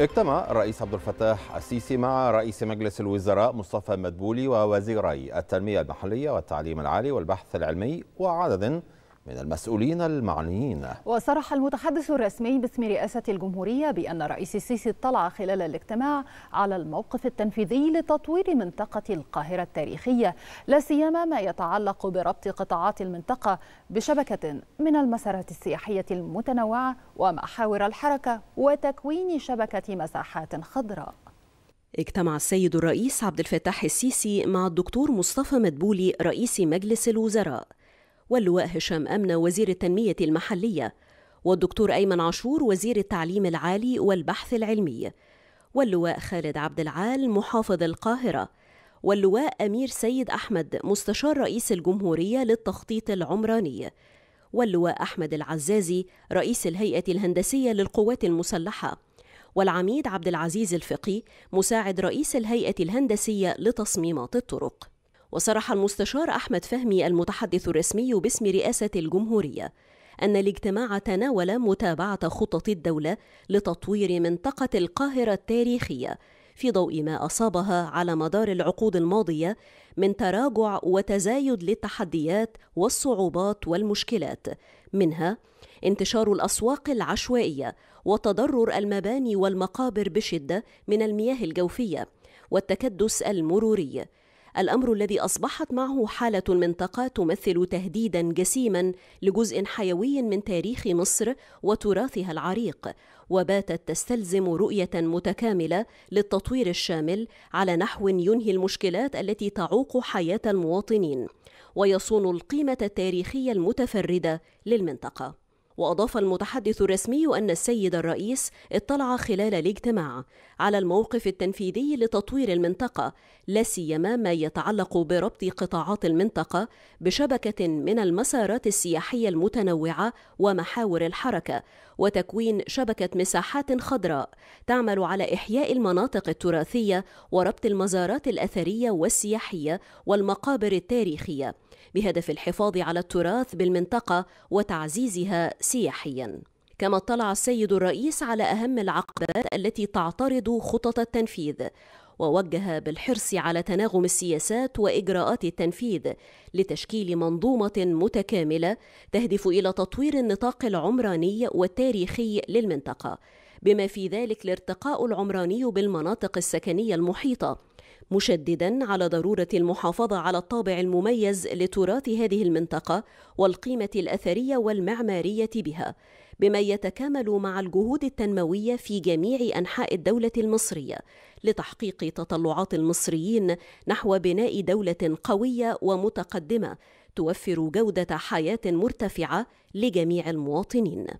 اجتمع الرئيس عبد الفتاح السيسي مع رئيس مجلس الوزراء مصطفى مدبولي ووزيري التنمية المحلية والتعليم العالي والبحث العلمي وعدد من المسؤولين المعنيين وصرح المتحدث الرسمي باسم رئاسة الجمهورية بأن الرئيس السيسي اطلع خلال الاجتماع على الموقف التنفيذي لتطوير منطقة القاهرة التاريخية لا سيما ما يتعلق بربط قطاعات المنطقة بشبكة من المسارات السياحية المتنوعة ومحاور الحركة وتكوين شبكة مساحات خضراء اجتمع السيد الرئيس عبد الفتاح السيسي مع الدكتور مصطفى مدبولي رئيس مجلس الوزراء واللواء هشام أمنة وزير التنمية المحلية والدكتور أيمن عاشور وزير التعليم العالي والبحث العلمي واللواء خالد عبد العال محافظ القاهرة واللواء أمير سيد أحمد مستشار رئيس الجمهورية للتخطيط العمراني واللواء أحمد العزازي رئيس الهيئة الهندسية للقوات المسلحة والعميد عبد العزيز الفقي مساعد رئيس الهيئة الهندسية لتصميمات الطرق وصرح المستشار أحمد فهمي المتحدث الرسمي باسم رئاسة الجمهورية أن الاجتماع تناول متابعة خطط الدولة لتطوير منطقة القاهرة التاريخية في ضوء ما أصابها على مدار العقود الماضية من تراجع وتزايد للتحديات والصعوبات والمشكلات منها انتشار الأسواق العشوائية وتضرر المباني والمقابر بشدة من المياه الجوفية والتكدس المروري الأمر الذي أصبحت معه حالة المنطقة تمثل تهديدا جسيما لجزء حيوي من تاريخ مصر وتراثها العريق وباتت تستلزم رؤية متكاملة للتطوير الشامل على نحو ينهي المشكلات التي تعوق حياة المواطنين ويصون القيمة التاريخية المتفردة للمنطقة وأضاف المتحدث الرسمي أن السيد الرئيس اطلع خلال الاجتماع على الموقف التنفيذي لتطوير المنطقة لا سيما ما يتعلق بربط قطاعات المنطقة بشبكة من المسارات السياحية المتنوعة ومحاور الحركة وتكوين شبكة مساحات خضراء تعمل على إحياء المناطق التراثية وربط المزارات الأثرية والسياحية والمقابر التاريخية بهدف الحفاظ على التراث بالمنطقة وتعزيزها سياحيا كما اطلع السيد الرئيس على أهم العقبات التي تعترض خطط التنفيذ ووجه بالحرص على تناغم السياسات واجراءات التنفيذ لتشكيل منظومه متكامله تهدف الى تطوير النطاق العمراني والتاريخي للمنطقه بما في ذلك الارتقاء العمراني بالمناطق السكنيه المحيطه مشددا على ضرورة المحافظة على الطابع المميز لتراث هذه المنطقة والقيمة الأثرية والمعمارية بها بما يتكامل مع الجهود التنموية في جميع أنحاء الدولة المصرية لتحقيق تطلعات المصريين نحو بناء دولة قوية ومتقدمة توفر جودة حياة مرتفعة لجميع المواطنين